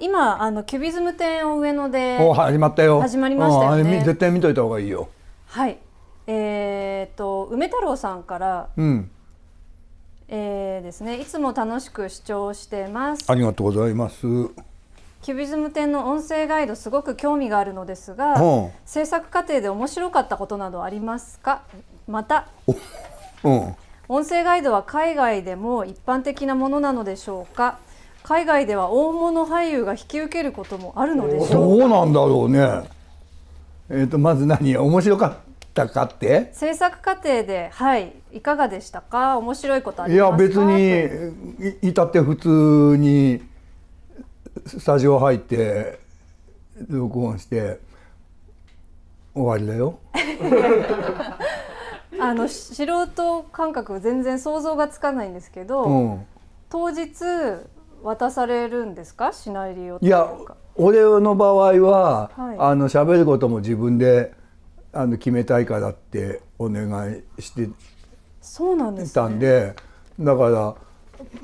今あのキュビズム展を上野で始まったよ始まりましたよね、うん、絶対見といた方がいいよはいえーと、と梅太郎さんから、うん、えー、ですねいつも楽しく視聴してますありがとうございますキュビズム展の音声ガイドすごく興味があるのですが、うん、制作過程で面白かったことなどありますかまた、うん、音声ガイドは海外でも一般的なものなのでしょうか海外では大物俳優が引き受けることもあるのでしょうどうなんだろうねえーと、まず何面白かったかって制作過程ではいいかがでしたか面白いこといや別に至って普通にスタジオ入って録音して終わりだよ あの素人感覚全然想像がつかないんですけど、うん、当日渡されるんですかシナリオいや俺の場合は、はい、あの喋ることも自分であの決めたいからってお願いしてそうなんです、ね、たんでだから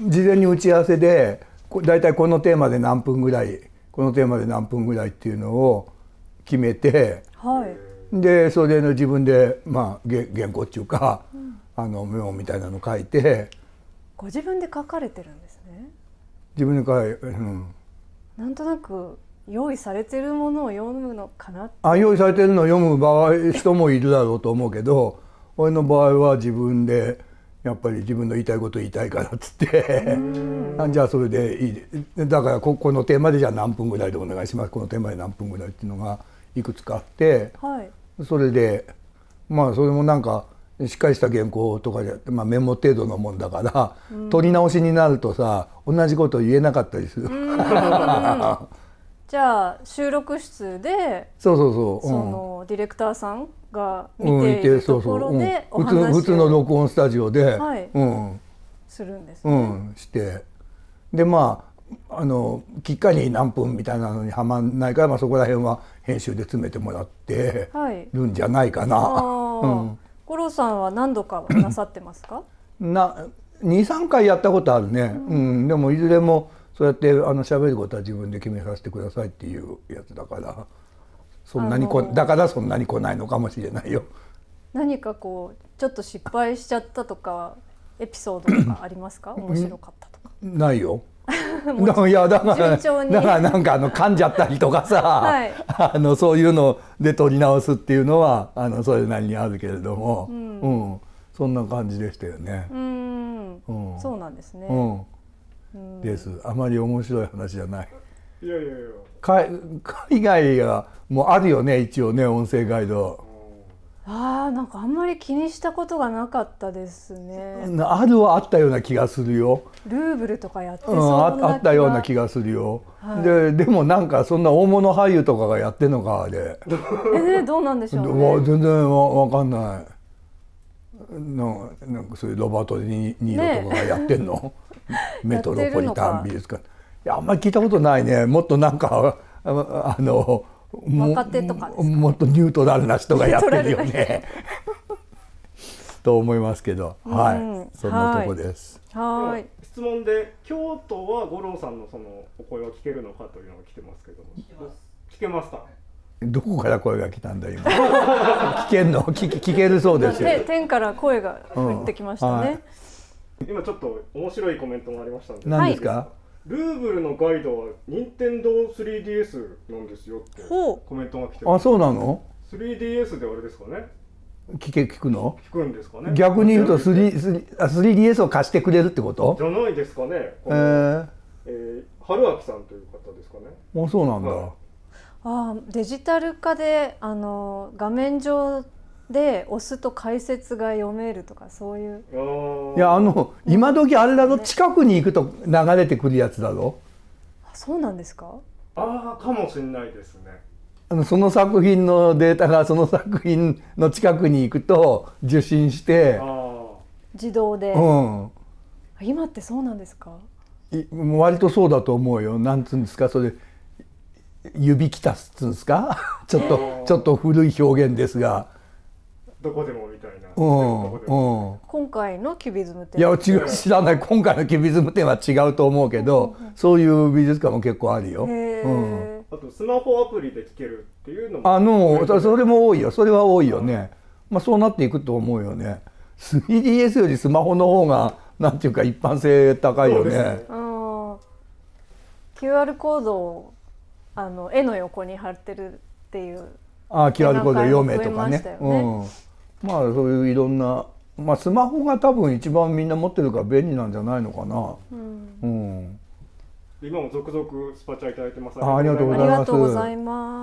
事前に打ち合わせで大体このテーマで何分ぐらいこのテーマで何分ぐらいっていうのを決めて、はい、でそれの自分で、まあ、原稿っていうか、うん、あのメモみたいなの書いて。ご自分で書かれてるんですね。自分から、うん、なんとなく用意されてるものを読むのかなあ用意されてるのを読む場合人もいるだろうと思うけど俺の場合は自分でやっぱり自分の言いたいこと言いたいからっつってじゃあそれでいいだからここのテーマでじゃあ何分ぐらいでお願いしますこのテーマで何分ぐらいっていうのがいくつかあって、はい、それでまあそれもなんかしっかりした原稿とかじゃ、まあ、メモ程度のもんだから、うん、取り直しになるとさ同じこと言えなかったりする。じゃあ収録室でそうそうそう、そのディレクターさんが見ているところでお話を、うん、普通の録音スタジオで、はい、うん、するんです、ね、うん、してでまああのきっかり何分みたいなのにはまんないから、まあ、そこら辺は編集で詰めてもらってるんじゃないかな。はいうん五郎さんは何度かなさってますか な23回やったことあるね、うん、うん、でもいずれもそうやってあの喋ることは自分で決めさせてくださいっていうやつだからそんなにこ、あだからそんなに来ないのかもしれないよ。何かこうちょっと失敗しちゃったとかエピソードとかありますか面白かったとか。ないよ。いやだからだからなんかあの噛んじゃったりとかさ、はい、あのそういうので取り直すっていうのはあのそれなりにあるけれども、うん、うん、そんな感じでしたよね。うん、うん、そうなんですね、うん、ですあまり面白い話じゃない。いやいやいや 海外はもうあるよね一応ね音声ガイド。あなんかあんまり気にしたことがなかったですね。あるはあったような気がするよ。ルーブルとかやってそうな、うん、あったような気がするよ。はい、ででもなんかそんな大物俳優とかがやってんのかあれ。えー、どうなんでしょう、ね、全然わわかんない。のなんかそういうロバート・ニーロとかがやってんの、ね、メトロポリタン美術館。いやあんまり聞いたことないね。もっとなんかあの。若手とかもっとニュートラルな人がやってるよね。と思いますけど、はい、そんなとこです。はい。質問で京都は五郎さんのそのお声は聞けるのかというのが来てますけど聞けますか。どこから声が来たんだ今。聞けんの聞聞けるそうですよ。天から声が降ってきましたね、今ちょっと面白いコメントもありましたんで。何ですか。ルーブルのガイドは任天堂 3DS なんですよってコメントが来てあそうなの 3DS であれですかね聞け聞くの聞くんですかね逆に言うと 3D 3DS を貸してくれるってことじゃないですかねえー、えー、春明さんという方ですかねあそうなんだ、はい、あデジタル化であの画面上で押すと解説が読めるとかそういういやあの今時あれだろ、近くに行くと流れてくるやつだろあそうなんですかああかもしれないですねあのその作品のデータがその作品の近くに行くと受信して自動で、うん、今ってそうなんですかいもう割とそうだと思うよなんつうんですかそれ指きたすっつうんですか ちょっとちょっと古い表現ですが。どこでもみたいな。うんうん、今回のキュビズム展いや違う知らない今回のキュビズム展は違うと思うけど、そういう美術館も結構あるよ。うん、あとスマホアプリで聴けるっていうのもあのそれも多いよそれは多いよね、まあ、そうなっていくと思うよね 3DS よりスマホの方がなんていうか一般性高いよね。ね QR コードをあの絵の横に貼ってるっていうああ QR コード読めとかね。かねうんまあそういういろんな、まあ、スマホが多分一番みんな持ってるから便利なんじゃないのかな。うん、うん今も続々スパチャいただいてますありがとうございます。ありがとうございます。